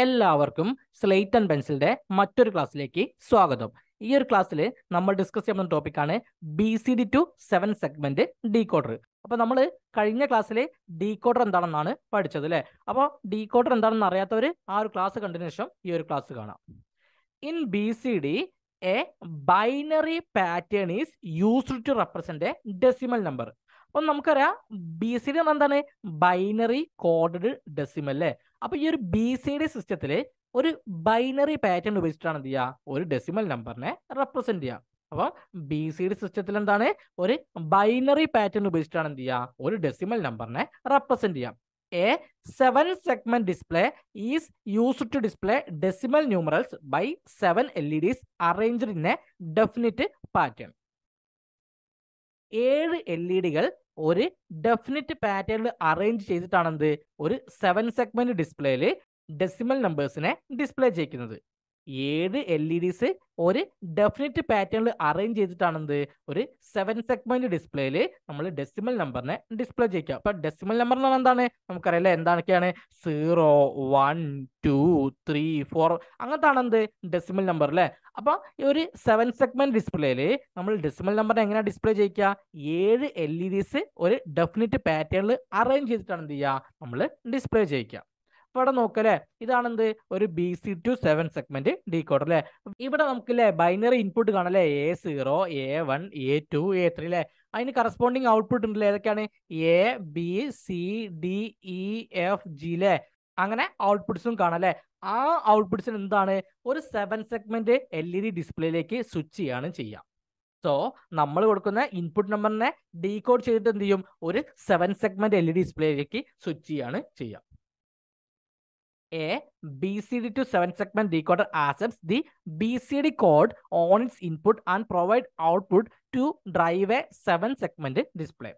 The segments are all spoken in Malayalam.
എല്ലാവർക്കും സ്ലേറ്റ് ആൻഡ് പെൻസിലിന്റെ മറ്റൊരു ക്ലാസ്സിലേക്ക് സ്വാഗതം ഈ ഒരു ക്ലാസ്സിൽ നമ്മൾ ഡിസ്കസ് ചെയ്യുന്ന ടോപ്പിക്കാണ് B C D to seven segment coder അപ്പോൾ നമ്മൾ കഴിഞ്ഞ ക്ലാസ്സിൽ കോഡർ എന്താണെന്നാണ് പഠിച്ചത് അല്ലേ അപ്പോൾ കോഡർ എന്താണെന്ന് അറിയാത്തവർ ആ ഒരു ക്ലാസ് കണ്ടതിന് ശേഷം ഈ ഒരു ക്ലാസ് കാണാം in B C D a binary pattern is used to represent a decimal number അപ്പം നമുക്കറിയാം ബി സി ഡി എന്താണ് ബൈനറി കോഡഡ് ഡെസിമൽ അല്ലേ അപ്പോൾ ഈ ഒരു ബി സി ഡി സിസ്റ്റത്തിൽ ഒരു ബൈനറി പാറ്റേൺ ഉപയോഗിച്ചിട്ടാണ് എന്ത് ചെയ്യുക ഒരു ഡെസിമൽ നമ്പറിനെ റെപ്രസെന്റ് ചെയ്യുക അപ്പോൾ ബി സി ഡി സിസ്റ്റത്തിൽ എന്താണ് ഒരു ബൈനറി പാറ്റേൺ ഉപയോഗിച്ചിട്ടാണ് എന്ത് ചെയ്യുക ഒരു ഡെസിമൽ നമ്പറിനെ റെപ്രസെന്റ് ചെയ്യാം a seven segment display is used to display decimal numerals by seven L E Ds arranged in a definite pattern ഏഴ് എൽ ഇ ഡികൾ ഒരു ഡെഫിനറ്റ് പാറ്റേണിൽ അറേഞ്ച് ചെയ്തിട്ടാണ് എന്ത് ഒരു സെവൻ സെഗ്മെന്റ് ഡിസ്പ്ലേയിൽ ഡെസിമൽ നമ്പേഴ്സിനെ ഡിസ്പ്ലേ ചെയ്യിക്കുന്നത് ഏഴ് എൽ ഇ ഡിസ് ഒരു ഡെഫിനറ്റ് പാറ്റേണിൽ അറേഞ്ച് ചെയ്തിട്ടാണ് എന്ത് ഒരു സെവൻ സെഗ്മെന്റ് ഡിസ്പ്ലേയിൽ നമ്മൾ ഡെസിമൽ നമ്പറിനെ ഡിസ്പ്ലേ ചെയ്യിക്കാം അപ്പൊ ഡെസിമൽ നമ്പർ എന്ന് പറഞ്ഞാൽ എന്താണ് നമുക്കറിയില്ല എന്താണൊക്കെയാണ് zero one two three four അങ്ങനത്താണ് എന്ത് ഡെസിമൽ നമ്പർ അല്ലേ അപ്പൊ ഈ ഒരു സെവൻ സെഗ്മെന്റ് ഡിസ്പ്ലേയിൽ നമ്മൾ ഡെസിമൽ നമ്പറിനെ എങ്ങനെ ഡിസ്പ്ലേ ചെയ്യിക്കുക ഏഴ് എൽ ഇ ഡിസ് ഒരു ഡെഫിനറ്റ് പാറ്റേണിൽ അറേഞ്ച് ചെയ്തിട്ടാണ് എന്ത് ചെയ്യുക നമ്മൾ ഡിസ്പ്ലേ ചെയ്യിക്കുക ഇവിടെ നോക്കല്ലേ ഇതാണ് എന്ത് ഒരു B C to seven segment decoder coder ഇവിടെ നമുക്ക് അല്ലേ ബൈനറി ഇൻപുട്ട് കാണല്ലേ A zero A one A two A three അല്ലേ അതിന് കറസ്പോണ്ടിങ് ഔട്ട്പുട്ട് ഉണ്ടല്ലേ ഏതൊക്കെയാണ് A B C D E F G അല്ലേ അങ്ങനെ ഔട്ട്പുട്ട്സും കാണാം ആ ഔട്ട്പുട്ട്സിന് എന്താണ് ഒരു seven segment L E e D ഡിസ്പ്ലേയിലേക്ക് സ്വിച്ച് ചെയ്യാണ് ചെയ്യാം സോ നമ്മൾ കൊടുക്കുന്ന ഇൻപുട്ട് നമ്പറിനെ ഡീകോഡ് ചെയ്തിട്ട് എന്ത് ചെയ്യും ഒരു seven segment L E D ഡിസ്പ്ലേയിലേക്ക് സ്വിച്ച് ചെയ്യാണ് ചെയ്യാം A B C D a BCD to 7 segment decoder accepts the BCD code on its input and provide output to drive a seven segment display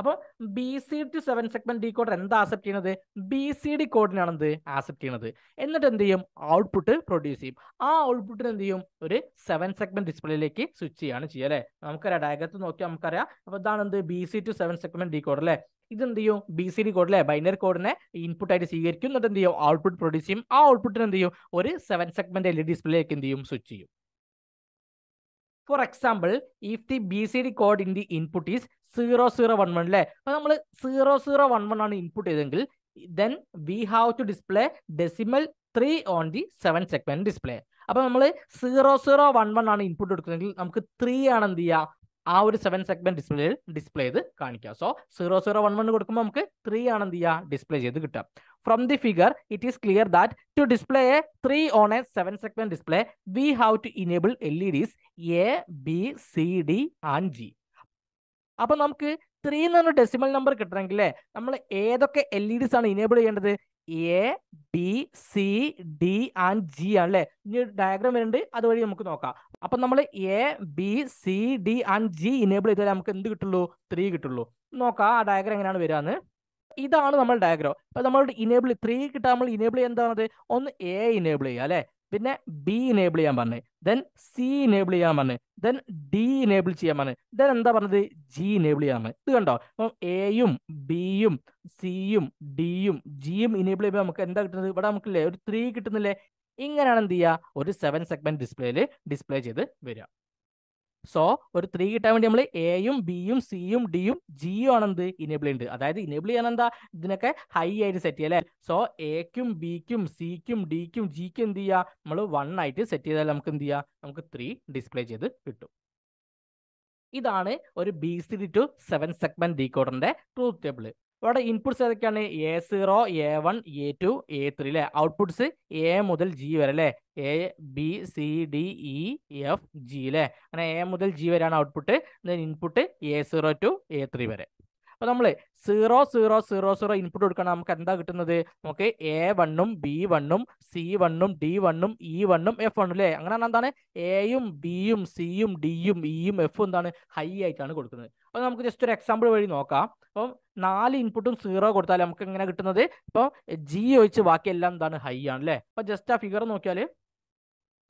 അപ്പോൾ B C D to seven segment decode എന്താ ആക്സെപ്റ്റ് ചെയ്യുന്നത് ബി സി ഡി കോഡിനാണ് എന്ത് ആക്സെപ്റ്റ് ചെയ്യുന്നത് എന്നിട്ട് എന്ത് ചെയ്യും ഔട്ട്പുട്ട് പ്രൊഡ്യൂസ് ചെയ്യും ആ ഔട്ട്പുട്ടിന് എന്ത് ചെയ്യും ഒരു സെവൻ സെഗ്മെന്റ് ഡിസ്പ്ലേയിലേക്ക് സ്വിച്ച് ചെയ്യാണ് ചെയ്യുക അല്ലേ നമുക്കറിയാം ഡയഗ്രത്തിൽ നോക്കിയാൽ നമുക്കറിയാം അപ്പോൾ ഇതാണ് എന്ത് B C to seven segment decode അല്ലേ എന്ത് ചെയ്യും ബി സി ഡി അല്ലെ ബൈനറി കോഡിനെ ഇൻപുട്ട് ആയിട്ട് സ്വീകരിക്കും എന്നിട്ട് എന്ത് ചെയ്യും ഔട്ട്പുട്ട് പ്രൊഡ്യൂസ് ചെയ്യും ആ ഔട്ട്പുട്ടിന് എന്ത് ചെയ്യും ഒരു സെവൻ സെഗ്മെന്റ് എൽ ഇ ഡിസ്പ്ലേക്ക് എന്ത് ചെയ്യും സ്വിച്ച് ചെയ്യും for example if the B C D code in the input is zero zero one one അല്ലെ അപ്പൊ നമ്മൾ സീറോ സീറോ വൺ വൺ ആണ് ഇൻപുട്ട് ചെയ്തെങ്കിൽ then we have to display decimal three on the seven segment display അപ്പൊ നമ്മൾ സീറോ സീറോ വൺ വൺ ആണ് ഇൻപുട്ട് കൊടുക്കുന്നതെങ്കിൽ നമുക്ക് ത്രീ ആണ് എന്ത് ചെയ്യുക ആ ഒരു സെവൻ സെഗ്മെന്റ് ഡിസ്പ്ലേയിൽ ഡിസ്പ്ലേ ചെയ്ത് കാണിക്കാം so zero zero one one കൊടുക്കുമ്പോൾ നമുക്ക് ത്രീ ആണ് എന്ത് ചെയ്യുക ഡിസ്പ്ലേ ചെയ്ത് കിട്ടുക from the figure it is clear that to display a three on a seven segment display we have to enable L E Ds A B C D and G അപ്പൊ നമുക്ക് ത്രീ എന്ന് പറഞ്ഞ ഡെസിമൽ നമ്പർ കിട്ടണമെങ്കിൽ നമ്മൾ ഏതൊക്കെ എൽ ഇ ഡിസ് ആണ് ഇനേബിൾ ചെയ്യേണ്ടത് A B C D and G ആണ് അല്ലേ ഇനി ഡയഗ്രാം വരുന്നുണ്ട് അതുവഴി നമുക്ക് നോക്കാം അപ്പം നമ്മൾ A B C D and G enable ചെയ്താൽ നമുക്ക് എന്ത് കിട്ടുള്ളൂ ത്രീ കിട്ടുള്ളൂ നോക്കാം ആ ഡയഗ്രാം എങ്ങനെയാണ് വരാന്ന് ഇതാണ് നമ്മൾ ഡയഗ്രാം ഇപ്പം നമ്മളുടെ ഇനേബിൾ ത്രീ കിട്ടാൻ നമ്മൾ ഇനേബിൾ എന്താണത് ഒന്ന് എ ഇനേബിൾ ചെയ്യുക അല്ലേ പിന്നെ ബി ഇനേബിൾ ചെയ്യാൻ പറഞ്ഞു ദെൻ സി ഇനേബിൾ ചെയ്യാൻ പറഞ്ഞു ദെൻ ഡി ഇനേബിൾ ചെയ്യാൻ പറഞ്ഞു ദെൻ എന്താ പറഞ്ഞത് ജി ഇനേബിൾ ചെയ്യാൻ പറഞ്ഞു ഇത് കണ്ടോ അപ്പം എയും ബിയും സിയും ഡിയും ജിയും ഇനേബിൾ ചെയ്യുമ്പോൾ നമുക്ക് എന്താ കിട്ടുന്നത് ഇവിടെ നമുക്കില്ലേ ഒരു ത്രീ കിട്ടുന്നില്ലേ ഇങ്ങനെയാണ് എന്ത് ചെയ്യുക ഒരു സെവൻ സെഗ്മെന്റ് ഡിസ്പ്ലേയിൽ ഡിസ്പ്ലേ ചെയ്ത് വരിക സോ ഒരു ത്രീ കിട്ടാൻ വേണ്ടി നമ്മൾ എയും ബിയും സിയും ഡിയും ജിയും ആണ് എന്ത് ഇനേബിൾ ഉണ്ട് അതായത് ഇനേബിൾ ചെയ്യാൻ എന്താ ഇതിനൊക്കെ ഹൈ ആയിട്ട് സെറ്റ് ചെയ്യാം അല്ലേ സോ എക്കും ബിക്കും സിക്കും ഡിക്കും ജിക്കും എന്ത് ചെയ്യുക നമ്മൾ വൺ ആയിട്ട് സെറ്റ് ചെയ്താൽ നമുക്ക് എന്ത് ചെയ്യുക നമുക്ക് ത്രീ ഡിസ്പ്ലേ ചെയ്ത് കിട്ടും ഇതാണ് ഒരു B C D to seven segment ഡീകോഡറിന്റെ ട്രൂത്ത് ടേബിൾ ഇവിടെ ഇൻപുട്സ് ഏതൊക്കെയാണ് A zero A one A two A three അല്ലേ ഔട്ട്പുട്സ് എ മുതൽ ജി വരെ അല്ലേ A B C D E e, F G അല്ലേ അങ്ങനെ എ മുതൽ ജി വരെയാണ് output input A zero to A three വരെ അപ്പോൾ നമ്മൾ zero zero zero zero input കൊടുക്കണം നമുക്ക് എന്താ കിട്ടുന്നത് നമുക്ക് എ വണ്ണും ബി വണ്ണും സി വണ്ണും ഡി വണ്ണും ഇ വണ്ണും എഫ് വണ്ണും അല്ലേ അങ്ങനെ എന്താണ് എയും ബിയും സിയും ഡിയും ഇയും e എഫും എന്താണ് ഹൈ ആയിട്ടാണ് കൊടുക്കുന്നത് അപ്പോൾ നമുക്ക് ജസ്റ്റ് ഒരു എക്സാമ്പിൾ വഴി നോക്കാം അപ്പം നാല് ഇൻപുട്ടും സീറോ കൊടുത്താൽ നമുക്ക് എങ്ങനെ കിട്ടുന്നത് ഇപ്പൊ ജി ഒഴിച്ച് ബാക്കിയെല്ലാം എന്താണ് ഹൈ ആണ് അല്ലേ അപ്പോൾ ജസ്റ്റ് ആ ഫിഗർ നോക്കിയാല്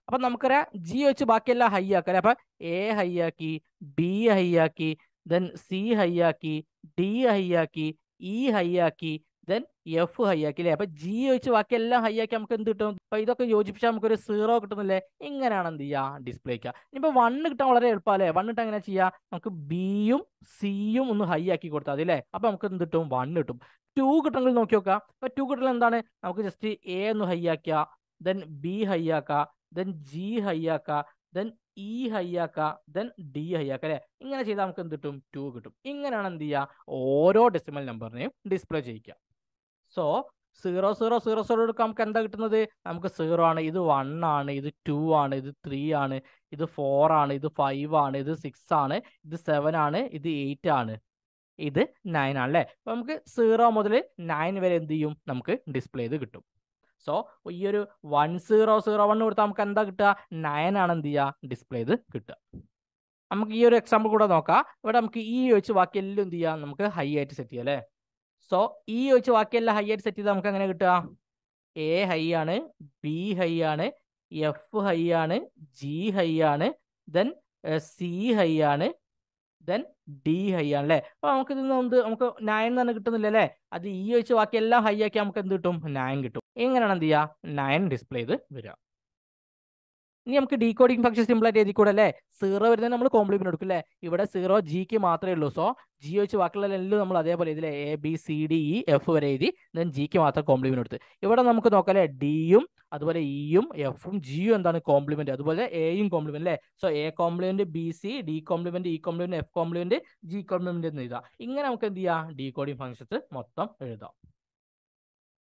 അപ്പൊ നമുക്കറിയാം ജി വെച്ച് ബാക്കിയെല്ലാം ഹൈ ആക്കാം അപ്പൊ എ ഹൈ ആക്കി ബി ഹൈ ആക്കി ദെൻ സി ഹൈ ആക്കി ഡി ഹൈ ആക്കി ഇ e ഹൈ ആക്കി ദെൻ എഫ് ഹൈ ആക്കി അല്ലേ അപ്പൊ ജി വെച്ച് ബാക്കിയെല്ലാം ഹൈ ആക്കി നമുക്ക് എന്ത് കിട്ടും അപ്പൊ ഇതൊക്കെ യോജിപ്പിച്ചാൽ നമുക്ക് ഒരു സീറോ കിട്ടുന്നില്ലേ ഇങ്ങനെയാണ് എന്ത് ചെയ്യുക ഡിസ്പ്ലേ ചെയ്യുക ഇനിയിപ്പോ വണ്ണ് കിട്ടാൻ വളരെ എളുപ്പമല്ലേ വണ്ണ് കിട്ടാൻ എങ്ങനെ ചെയ്യുക നമുക്ക് ബിയും സിയും ഒന്ന് ഹൈ ആക്കി കൊടുത്താൽ മതി അല്ലേ അപ്പൊ നമുക്ക് എന്ത് കിട്ടും വണ്ണ് കിട്ടും ടു കിട്ടണമെങ്കിൽ നോക്കി നോക്കാം അപ്പൊ ടു കിട്ടണമെങ്കിൽ എന്താണ് നമുക്ക് ജസ്റ്റ് എ ഒന്ന് ഹൈ ആക്കുക ദെൻ ബി ഹൈ ആക്കുക ദെൻ ജി ഹൈ ആക്കുക ദെൻ ഇ ഹൈയാക്ക ദെൻ ഡി ഹൈയാക്ക അല്ലെ ഇങ്ങനെ ചെയ്താൽ നമുക്ക് എന്ത് കിട്ടും ടു കിട്ടും ഇങ്ങനെയാണ് എന്ത് ചെയ്യുക ഓരോ ഡെസിമൽ നമ്പറിനെയും ഡിസ്പ്ലേ ചെയ്യിക്കുക so zero zero zero zero എടുക്കുക നമുക്ക് എന്താ കിട്ടുന്നത് നമുക്ക് സീറോ ആണ് ഇത് വൺ ആണ് ഇത് ടു ആണ് ഇത് ത്രീ ആണ് ഇത് ഫോർ ആണ് ഇത് ഫൈവ് ആണ് ഇത് സിക്സ് ആണ് ഇത് സെവൻ ആണ് ഇത് എയ്റ്റ് ആണ് ഇത് നയൻ ആണ് അല്ലേ അപ്പം നമുക്ക് സീറോ മുതൽ നയൻ വരെ എന്ത് ചെയ്യും നമുക്ക് ഡിസ്പ്ലേ ചെയ്ത് കിട്ടും സോ ഈ ഒരു വൺ സീറോ സീറോ വൺ കൊടുത്താൽ നമുക്ക് എന്താ കിട്ടുക നയൻ ആണ് എന്ത് ചെയ്യുക ഡിസ്പ്ലേ ചെയ്ത് കിട്ടുക നമുക്ക് ഈ ഒരു എക്സാമ്പിൾ കൂടെ നോക്കാം ഇവിടെ നമുക്ക് ഈ e ചോദിച്ച് ബാക്കി എല്ലാം എന്ത് ചെയ്യാം നമുക്ക് ഹൈ ആയിട്ട് സെറ്റ് ചെയ്യാം അല്ലേ സോ ഈ e ചോദിച്ച് ബാക്കി എല്ലാം ഹൈ ആയിട്ട് സെറ്റ് ചെയ്താൽ നമുക്ക് എങ്ങനെ കിട്ടുക എ ഹൈ ആണ് ബി ഹൈ ആണ് എഫ് ഹൈ ആണ് ജി ഹൈ ആണ് ദെൻ സി ഹൈ ആണ് ദെൻ ഡി ഹൈ ആണ് അല്ലേ അപ്പൊ നമുക്ക് ഇതിൽ നിന്ന് നമുക്ക് നയൻ തന്നെ കിട്ടുന്നില്ല അല്ലേ അത് ഈ e ചോദിച്ച് ബാക്കി എല്ലാം ഹൈ ആക്കി നമുക്ക് എന്ത് കിട്ടും നയൻ കിട്ടും എങ്ങനെയാണ് എന്ത് ചെയ്യുക നയൻ ഡിസ്പ്ലേ ചെയ്ത് വരിക ഇനി നമുക്ക് ഡീകോഡിംഗ് ഫംഗ്ഷൻ സിമ്പിൾ ആയിട്ട് കൂടെ അല്ലേ സീറോ വരുന്നത് നമ്മൾ കോംപ്ലിമെന്റ് എടുക്കും അല്ലേ ഇവിടെ സീറോ ജിക്ക് മാത്രമേ ഉള്ളൂ സോ ജി വെച്ച് ബാക്കിയുള്ള എല്ലാം നമ്മൾ അതേപോലെ ഇതിലെ A B C D E F വരെ എഴുതി ദെൻ ജിക്ക് മാത്രം കോംപ്ലിമെന്റ് എടുത്ത് ഇവിടെ നമുക്ക് നോക്കാം അല്ലേ ഡിയും അതുപോലെ ഇയും e എഫും ജിയും എന്താണ് കോംപ്ലിമെന്റ് അതുപോലെ എയും കോംപ്ലിമെന്റ് അല്ലേ so A complement B C D complement E complement F complement G complement എന്ന് എഴുതാം ഇങ്ങനെ നമുക്ക് എന്ത് ചെയ്യാം ഡി കോഡിംഗ് ഫംഗ്ഷൻസ് മൊത്തം എഴുതാം